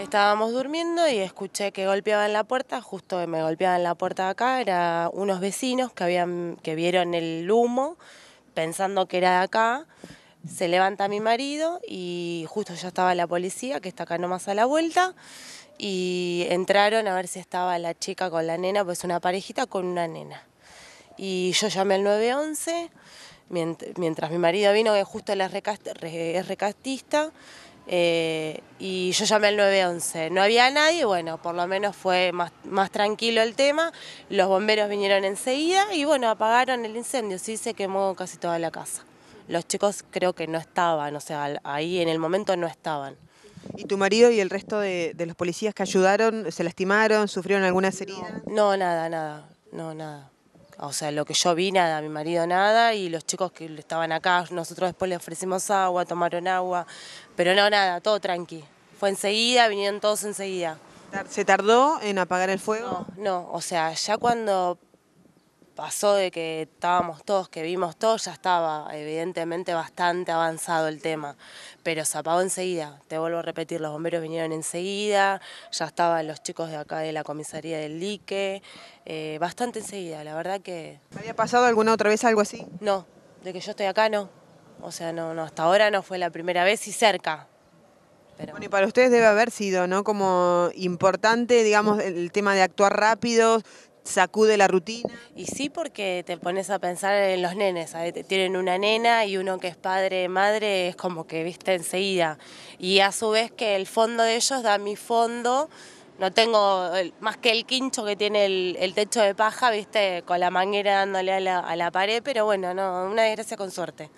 Estábamos durmiendo y escuché que golpeaban la puerta, justo me golpeaban la puerta de acá, eran unos vecinos que, habían, que vieron el humo pensando que era de acá. Se levanta mi marido y justo ya estaba la policía, que está acá nomás a la vuelta, y entraron a ver si estaba la chica con la nena, pues una parejita con una nena. Y yo llamé al 911, mientras, mi marido vino, que justo es recastista eh, y yo llamé al 911. No había nadie, bueno, por lo menos fue más, tranquilo el tema. Los bomberos vinieron enseguida y bueno, apagaron el incendio. Sí, se quemó casi toda la casa. Los chicos creo que no estaban, o sea, ahí en el momento no estaban. ¿Y tu marido y el resto de, los policías que ayudaron, se lastimaron, sufrieron alguna herida No, nada, nada, no, nada o sea, lo que yo vi, nada, mi marido nada, y los chicos que estaban acá, nosotros después les ofrecimos agua, tomaron agua, pero no, nada, todo tranqui. Fue enseguida, vinieron todos enseguida. ¿Se tardó en apagar el fuego? No, no, o sea, ya cuando pasó de que estábamos todos, que vimos todos, ya estaba evidentemente bastante avanzado el tema, pero se apagó enseguida, te vuelvo a repetir, los bomberos vinieron enseguida, ya estaban los chicos de acá de la comisaría del Lique. Eh, bastante enseguida, la verdad que... ¿Había pasado alguna otra vez algo así? No, de que yo estoy acá no, o sea, no, no hasta ahora no fue la primera vez y cerca, Bueno, y para ustedes debe haber sido, ¿no? Como importante, digamos, el tema de actuar rápido, sacude la rutina. Y sí, porque te pones a pensar en los nenes. Tienen una nena y uno que es padre, madre, es como que viste enseguida. Y a su vez que el fondo de ellos da mi fondo. No tengo eh, más que el quincho que tiene el, techo de paja, viste, con la manguera dándole a la, a la pared, pero bueno, no, una desgracia con suerte.